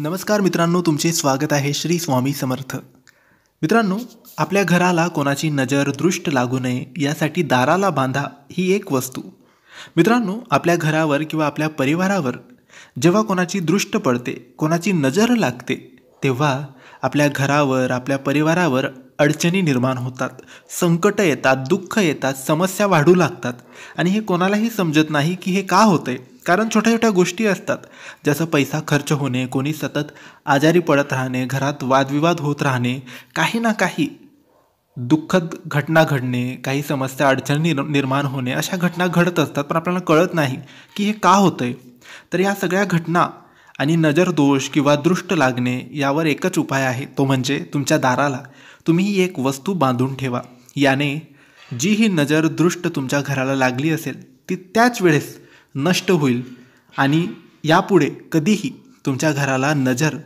नमस्कार मित्रांनो तुमचे स्वागत आहे श्री स्वामी समर्थ मित्रांनो आपल्या घराला कोणाची नजर दृष्ट लागू नये यासाठी दाराला बांधा ही एक वस्तू मित्रांनो आपल्या घरावर किंवा आपल्या परिवारावर जेव्हा कोणाची दृष्ट पडते कोणाची नजर लागते तेव्हा आपल्या घरावर आपल्या परिवारावर अडचणी निर्माण होतात संकट येतात दुःख येतात समस्या वाढू लागतात आणि हे कोणालाही समजत नाही की हे का होतं आहे कारण छोट्या छोट्या गोष्टी असतात जसं पैसा खर्च होणे कोणी सतत आजारी पडत राहणे घरात वादविवाद होत राहणे काही ना काही दुःखद घटना घडणे काही समस्या अडचणी निर् निर्माण होणे अशा घटना घडत असतात पण आपल्याला कळत नाही की हे का होतं आहे तर या सगळ्या घटना आणि नजर दोष किंवा दृष्ट लागणे यावर एकच उपाय आहे तो म्हणजे तुमच्या दाराला तुम्ही ही एक वस्तू बांधून ठेवा याने जी ही नजर दृष्ट तुमच्या घराला लागली असेल ती त्याच वेळेस नष्ट होईल आणि यापुढे कधीही तुमच्या घराला नजर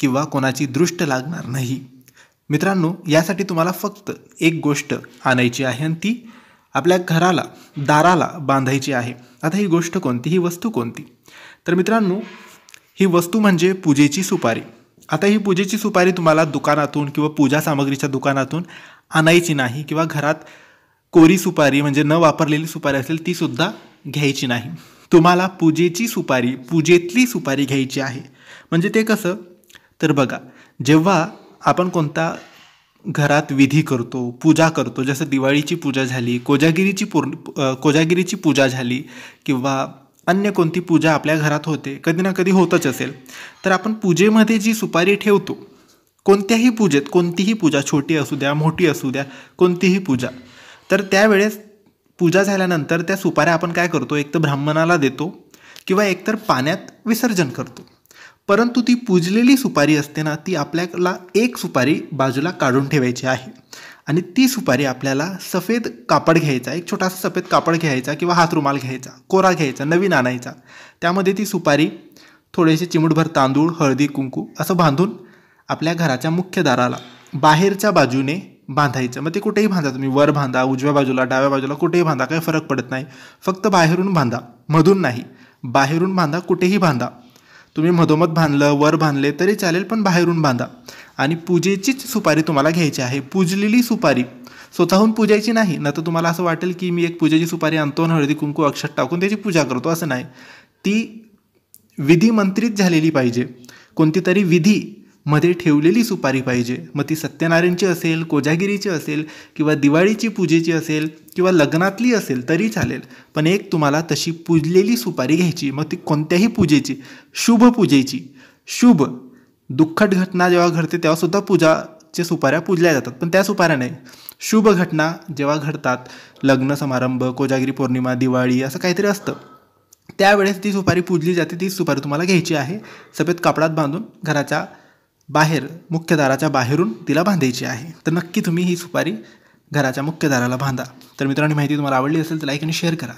किंवा कोणाची दृष्ट लागणार नाही मित्रांनो यासाठी तुम्हाला फक्त एक गोष्ट आणायची आहे आणि ती आपल्या घराला दाराला बांधायची आहे आता ही गोष्ट कोणती ही वस्तू कोणती तर मित्रांनो ही वस्तू म्हणजे पूजेची सुपारी आता ही पूजेची सुपारी तुम्हाला दुकानातून किंवा पूजा सामग्रीच्या दुकानातून आणायची नाही किंवा घरात कोरी सुपारी म्हणजे न वापरलेली सुपारी असेल तीसुद्धा घ्यायची नाही तुम्हाला पूजेची सुपारी पूजेतली सुपारी घ्यायची आहे म्हणजे ते कसं तर बघा जेव्हा आपण कोणता घरात विधी करतो पूजा करतो जसं दिवाळीची पूजा झाली कोजागिरीची पूर्ण कोजागिरीची पूजा झाली किंवा अन्य कोणती पूजा आपल्या घरात होते कधी ना कधी होतच असेल तर आपण पूजेमध्ये जी सुपारी ठेवतो कोणत्याही पूजेत कोणतीही पूजा छोटी असू द्या मोठी असू द्या कोणतीही पूजा तर त्यावेळेस पूजा झाल्यानंतर त्या सुपाऱ्या आपण काय करतो एक तर ब्राह्मणाला देतो किंवा एकतर पाण्यात विसर्जन करतो परंतु ती पूजलेली सुपारी असते ना ती आपल्याला एक सुपारी बाजूला काढून ठेवायची आहे आणि ती सुपारी आपल्याला सफेद कापड घ्यायचा एक छोटासा सफेद कापड घ्यायचा किंवा हात रुमाल घ्यायचा कोरा घ्यायचा नवीन आणायचा त्यामध्ये ती सुपारी थोडेसे चिमूटभर तांदूळ हळदी कुंकू असं बांधून आपल्या घराच्या मुख्य दाराला बाहेरच्या बाजूने बांधायचं मग ते कुठेही बांधा तुम्ही वर बांधा उजव्या बाजूला डाव्या बाजूला कुठेही बांधा काही फरक पडत नाही फक्त बाहेरून बांधा मधून नाही बाहेरून बांधा कुठेही बांधा तुम्ही मधोमध बांधलं वर बांधले तरी चालेल पण बाहेरून बांधा आणि पूजेचीच सुपारी तुम्हाला घ्यायची आहे पूजलेली सुपारी स्वतःहून पूजायची नाही ना तर तुम्हाला असं वाटेल की मी एक पूजेची सुपारी आणतो हळदी कुंकू अक्षर टाकून त्याची पूजा करतो असं नाही ती विधिमंत्रित झालेली पाहिजे कोणतीतरी विधी मध्ये ठेवलेली सुपारी पाहिजे मग ती सत्यनारायणची असेल कोजागिरीची असेल किंवा दिवाळीची पूजेची असेल किंवा लग्नातली असेल तरी चालेल पण एक तुम्हाला तशी पूजलेली सुपारी घ्यायची मग ती कोणत्याही पूजेची शुभ पूजेची शुभ दुःखद घटना जेव्हा घडते तेव्हा सुद्धा पूजाच्या सुपाऱ्या पूजल्या जातात पण त्या सुपाऱ्या नाही शुभ घटना जेव्हा घडतात लग्न समारंभ कोजागिरी पौर्णिमा दिवाळी असं काहीतरी असतं त्यावेळेस ती सुपारी पूजली जाते ती सुपारी तुम्हाला घ्यायची आहे सफेद कापडात बांधून घराच्या बाहेर मुख्य दाराच्या बाहेरून तिला बांधायची आहे तर नक्की तुम्ही ही सुपारी घराच्या मुख्य दाराला बांधा तर मित्रांनो माहिती तुम्हाला आवडली असेल तर लाईक आणि शेअर करा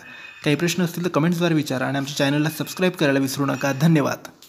काही प्रश्न असतील तर कमेंट्सद्वारे विचारा आणि आमच्या चॅनलला सबस्क्राईब करायला विसरू नका धन्यवाद